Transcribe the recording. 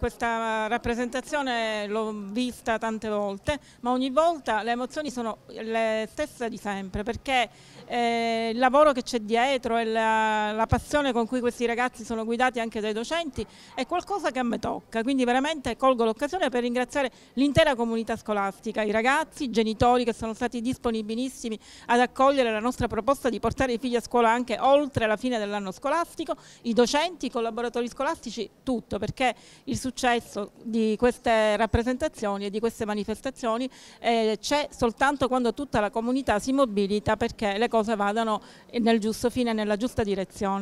Questa rappresentazione l'ho vista tante volte, ma ogni volta le emozioni sono le stesse di sempre, perché eh, il lavoro che c'è dietro e la, la, passione con cui questi ragazzi sono guidati anche dai docenti è qualcosa che a me tocca, quindi veramente colgo l'occasione per ringraziare l'intera comunità scolastica, i ragazzi, i genitori che sono stati disponibilissimi ad accogliere la nostra proposta di portare i figli a scuola anche oltre la fine dell'anno scolastico, i docenti, i collaboratori scolastici, tutto, perché il successo successo di queste rappresentazioni e di queste manifestazioni eh, c'è soltanto quando tutta la comunità si mobilita perché le cose vadano nel giusto fine e nella giusta direzione.